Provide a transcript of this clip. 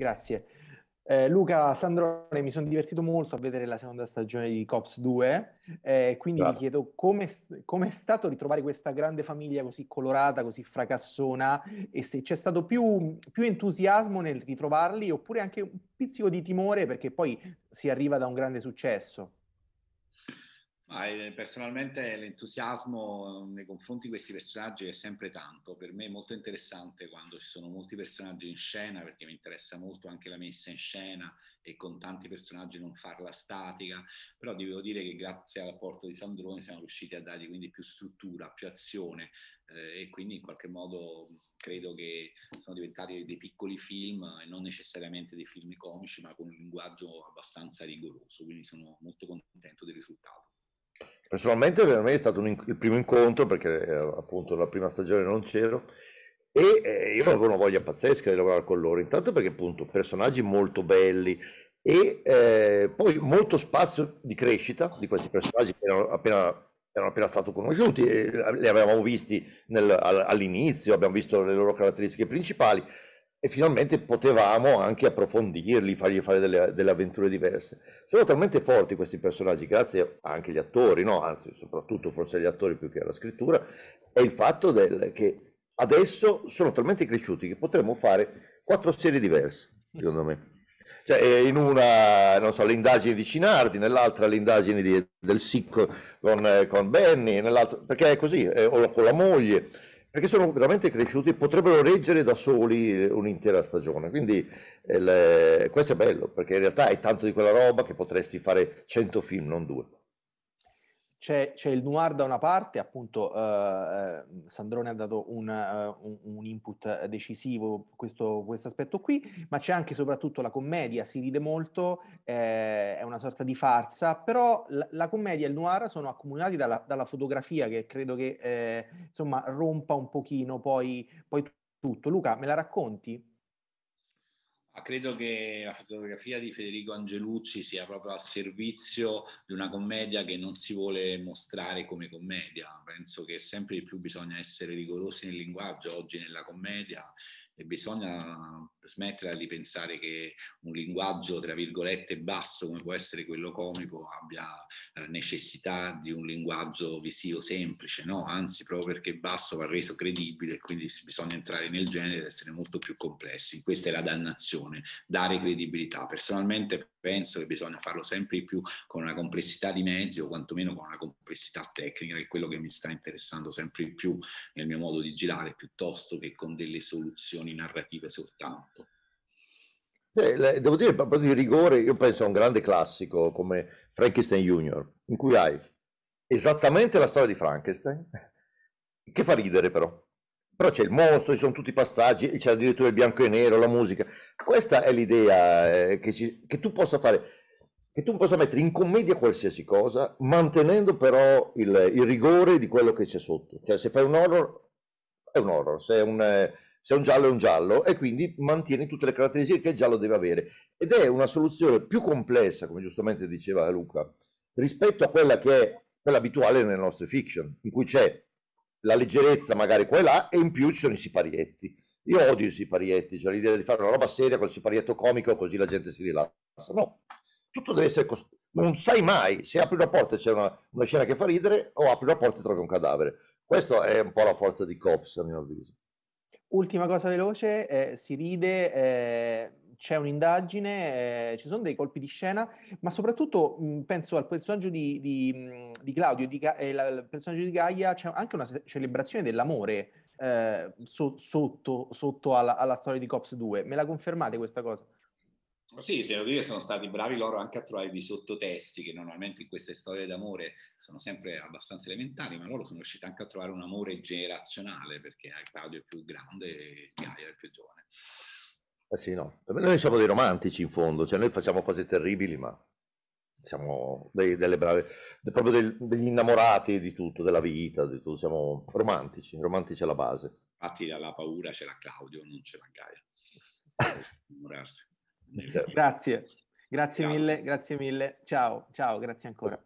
Grazie. Eh, Luca Sandrone, mi sono divertito molto a vedere la seconda stagione di Cops 2, eh, quindi Grazie. vi chiedo come è stato ritrovare questa grande famiglia così colorata, così fracassona e se c'è stato più, più, entusiasmo nel ritrovarli oppure anche un pizzico di timore perché poi si arriva da un grande successo. Eh, personalmente l'entusiasmo ehm, nei confronti di questi personaggi è sempre tanto, per me è molto interessante quando ci sono molti personaggi in scena perché mi interessa molto anche la messa in scena e con tanti personaggi non farla statica, però devo dire che grazie all'apporto di Sandrone siamo riusciti a dargli quindi più struttura, più azione eh, e quindi in qualche modo credo che sono diventati dei piccoli film e non necessariamente dei film comici ma con un linguaggio abbastanza rigoroso, quindi sono molto contento del risultato. Personalmente per me è stato un, il primo incontro perché eh, appunto la prima stagione non c'ero e eh, io avevo una voglia pazzesca di lavorare con loro, intanto perché appunto personaggi molto belli e eh, poi molto spazio di crescita di questi personaggi che erano appena erano appena stati conosciuti, eh, li avevamo visti nel, all'inizio, abbiamo visto le loro caratteristiche principali, e finalmente potevamo anche approfondirli, fargli fare delle, delle, avventure diverse. Sono talmente forti questi personaggi, grazie anche agli attori, no? anzi soprattutto forse agli attori più che alla scrittura, è il fatto del, che adesso sono talmente cresciuti che potremmo fare quattro serie diverse, secondo me. Cioè, in una, non so, le indagini di Cinardi, nell'altra le indagini di, del Sicco con, eh, con Benny, nell'altra, perché è così, eh, o con la moglie perché sono veramente cresciuti e potrebbero reggere da soli eh, un'intera stagione. Quindi eh, le, questo è bello, perché in realtà è tanto di quella roba che potresti fare 100 film, non due c'è, c'è, il noir da una parte, appunto eh, eh Sandrone ha dato un, eh, un, un input decisivo questo, questo aspetto qui, ma c'è anche e soprattutto la commedia, si ride molto, eh, è una sorta di farsa, però la, la, commedia e il noir sono accomunati dalla, dalla fotografia che credo che eh, insomma rompa un pochino poi, poi tutto. Luca, me la racconti? credo che la fotografia di Federico Angelucci sia proprio al servizio di una commedia che non si vuole mostrare come commedia. Penso che sempre di più bisogna essere rigorosi nel linguaggio oggi nella commedia e bisogna smettere di pensare che un linguaggio, tra virgolette, basso come può essere quello comico abbia eh, necessità di un linguaggio visivo semplice, no? Anzi, proprio perché basso va reso credibile e quindi bisogna entrare nel genere ed essere molto più complessi. Questa è la dannazione, dare credibilità. Personalmente penso che bisogna farlo sempre di più con una complessità di mezzi o quantomeno con una complessità tecnica, che è quello che mi sta interessando sempre di più nel mio modo di girare, piuttosto che con delle soluzioni funzioni narrative soltanto. Sì, devo dire, proprio di rigore, io penso a un grande classico come Frankenstein Junior, in cui hai esattamente la storia di Frankenstein, che fa ridere però. Però c'è il mostro, ci sono tutti i passaggi, c'è addirittura il bianco e nero, la musica. Questa è l'idea eh, che, ci, che tu possa fare, che tu possa mettere in commedia qualsiasi cosa, mantenendo però il, il rigore di quello che c'è sotto. Cioè se fai un horror, è un horror, se è un eh, se è un giallo è un giallo e quindi mantiene tutte le caratteristiche che il giallo deve avere ed è una soluzione più complessa come giustamente diceva Luca rispetto a quella che è quella abituale nelle nostre fiction in cui c'è la leggerezza magari qua e là e in più ci sono i siparietti io odio i siparietti cioè l'idea di fare una roba seria con il siparietto comico così la gente si rilassa no tutto deve essere costruito non sai mai se apri una porta e c'è una, una, scena che fa ridere o apri una porta e trovi un cadavere questa è un po' la forza di Cops a mio avviso Ultima cosa veloce, eh, si ride, eh, c'è un'indagine, eh, ci sono dei colpi di scena, ma soprattutto mh, mm, penso al personaggio di, di, mm, di Claudio, e eh, la, personaggio di Gaia, c'è anche una celebrazione dell'amore eh, so, sotto, sotto alla, alla storia di Cops 2. Me la confermate questa cosa? Sì, se lo dire, sono stati bravi loro anche a trovare dei sottotesti che normalmente in queste storie d'amore sono sempre abbastanza elementari, ma loro sono riusciti anche a trovare un amore generazionale perché Claudio è più grande e Gaia è più giovane. Eh sì, no. Noi siamo dei romantici in fondo, cioè noi facciamo cose terribili, ma siamo dei, delle brave, proprio dei, degli innamorati di tutto, della vita, di tutto. siamo romantici, romantici alla base. Infatti dalla paura ce l'ha Claudio, non ce l'ha Gaia. innamorarsi. Grazie, grazie Ciao. mille, grazie mille. Ciao, ciao, grazie ancora.